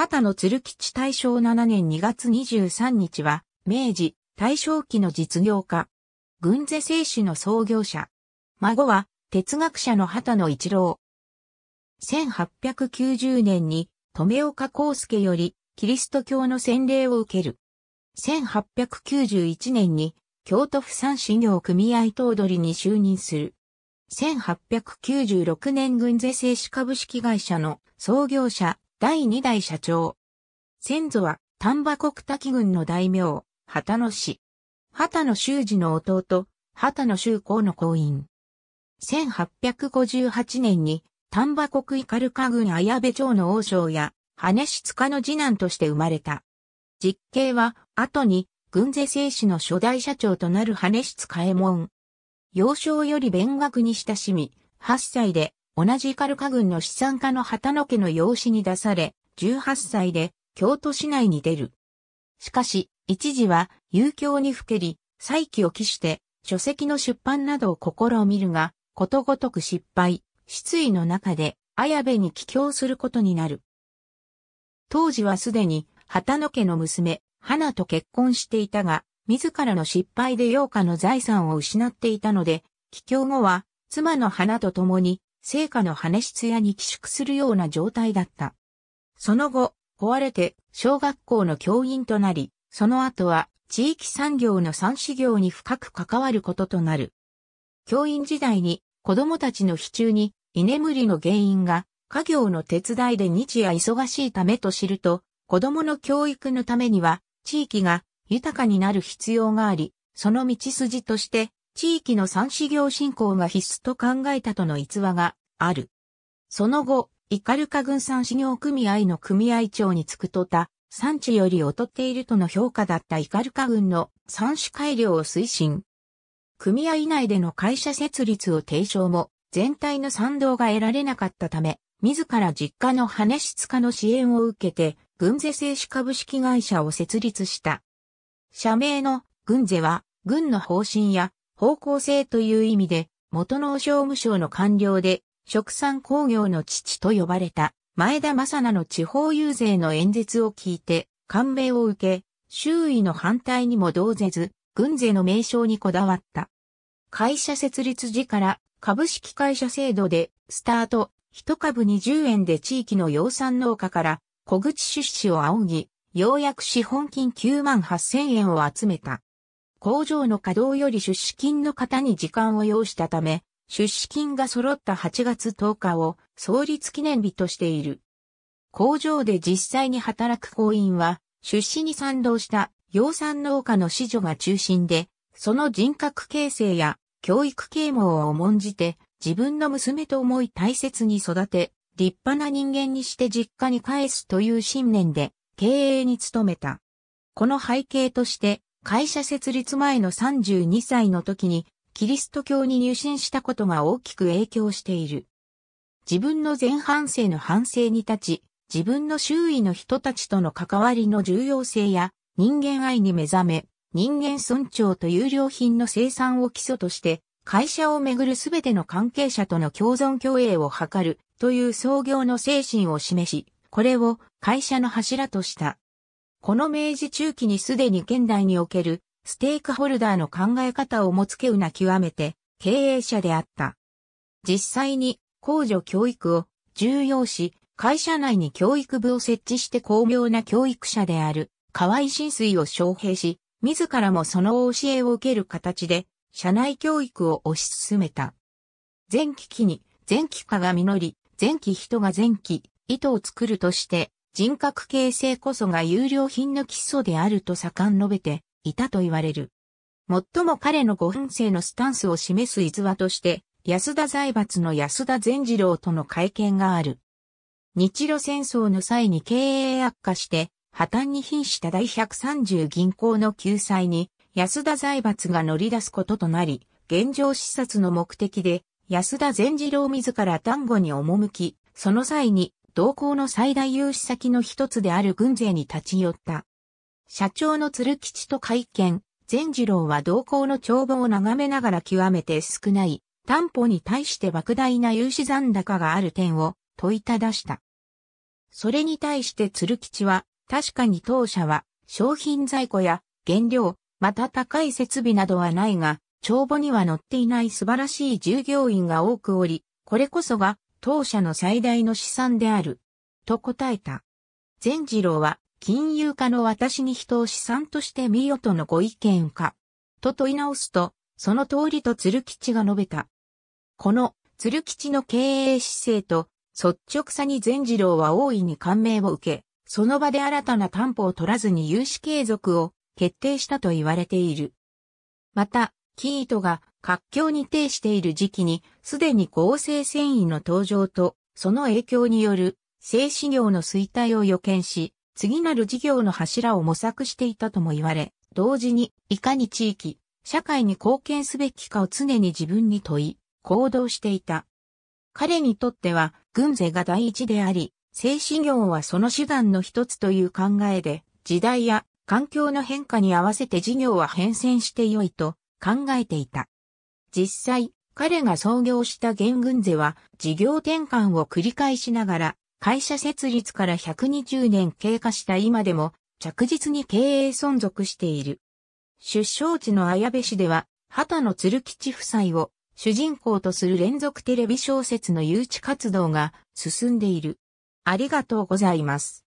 畑野鶴吉大正7年2月23日は、明治、大正期の実業家。軍勢製紙の創業者。孫は、哲学者の畑野一郎。1890年に、富岡康介より、キリスト教の洗礼を受ける。1891年に、京都府産資業組合頭取に就任する。1896年軍勢製紙株式会社の創業者第2代社長。先祖は丹波国滝郡の大名、畑野氏。畑野修二の弟、畑野修公の行員。1858年に丹波国イカルカ郡綾部町の王将や、羽氏塚の次男として生まれた。実刑は、後に、軍勢制止の初代社長となる羽氏塚衛門。幼少より勉学に親しみ、8歳で同じカルカ軍の資産家の旗野家の養子に出され、18歳で京都市内に出る。しかし、一時は、遊興にふけり、再起を期して、書籍の出版などを試みるが、ことごとく失敗、失意の中で、綾部に帰郷することになる。当時はすでに、旗野家の娘、花と結婚していたが、自らの失敗で洋家の財産を失っていたので、帰郷後は、妻の花と共に、成果の羽質屋に寄宿するような状態だった。その後、壊れて小学校の教員となり、その後は地域産業の産市業に深く関わることとなる。教員時代に子供たちの非中に居眠りの原因が家業の手伝いで日夜忙しいためと知ると、子供の教育のためには地域が豊かになる必要があり、その道筋として地域の三市業振興が必須と考えたとの逸話がある。その後、イカルカ軍産資業組合の組合長に着くとた、産地より劣っているとの評価だったイカルカ軍の産種改良を推進。組合内での会社設立を提唱も、全体の賛同が得られなかったため、自ら実家の羽質家の支援を受けて、軍勢製紙株式会社を設立した。社名の軍勢は、軍の方針や方向性という意味で、元農商務省の官僚で、食産工業の父と呼ばれた、前田正菜の地方遊説の演説を聞いて、感銘を受け、周囲の反対にも同ぜず、軍勢の名称にこだわった。会社設立時から株式会社制度で、スタート、一株20円で地域の養蚕農家から、小口出資を仰ぎ、ようやく資本金9万8000円を集めた。工場の稼働より出資金の方に時間を要したため、出資金が揃った8月10日を創立記念日としている。工場で実際に働く工員は、出資に賛同した養蚕農家の子女が中心で、その人格形成や教育啓蒙を重んじて、自分の娘と思い大切に育て、立派な人間にして実家に返すという信念で経営に努めた。この背景として、会社設立前の32歳の時に、キリスト教に入信したことが大きく影響している。自分の前半生の反省に立ち、自分の周囲の人たちとの関わりの重要性や、人間愛に目覚め、人間尊重と有料品の生産を基礎として、会社をめぐるすべての関係者との共存共栄を図るという創業の精神を示し、これを会社の柱とした。この明治中期にすでに現代におけるステークホルダーの考え方を持つけうな極めて経営者であった。実際に公助教育を重要視、会社内に教育部を設置して巧妙な教育者である河合新水を招聘し、自らもその教えを受ける形で社内教育を推し進めた。前期期に前期化が実り、前期人が前期意図を作るとして、人格形成こそが有料品の基礎であると盛ん述べていたと言われる。最も彼のご本性のスタンスを示す逸話として、安田財閥の安田善次郎との会見がある。日露戦争の際に経営悪化して、破綻に瀕した第130銀行の救済に、安田財閥が乗り出すこととなり、現状視察の目的で、安田善次郎自ら丹後に赴き、その際に同行の最大融資先の一つである軍勢に立ち寄った。社長の鶴吉と会見、善次郎は同行の帳簿を眺めながら極めて少ない担保に対して莫大な融資残高がある点を問いただした。それに対して鶴吉は、確かに当社は商品在庫や原料、また高い設備などはないが、帳簿には載っていない素晴らしい従業員が多くおり、これこそが当社の最大の資産である。と答えた。善次郎は、金融家の私に人を資産として見よとのご意見か。と問い直すと、その通りと鶴吉が述べた。この鶴吉の経営姿勢と率直さに善次郎は大いに感銘を受け、その場で新たな担保を取らずに融資継続を決定したと言われている。また、キートが活況に呈している時期に、すでに合成繊維の登場と、その影響による、製紙業の衰退を予見し、次なる事業の柱を模索していたとも言われ、同時に、いかに地域、社会に貢献すべきかを常に自分に問い、行動していた。彼にとっては、軍勢が第一であり、製紙業はその手段の一つという考えで、時代や環境の変化に合わせて事業は変遷して良いと考えていた。実際、彼が創業した元軍勢は事業転換を繰り返しながら、会社設立から120年経過した今でも着実に経営存続している。出生地の綾部市では、畑野鶴吉夫妻を主人公とする連続テレビ小説の誘致活動が進んでいる。ありがとうございます。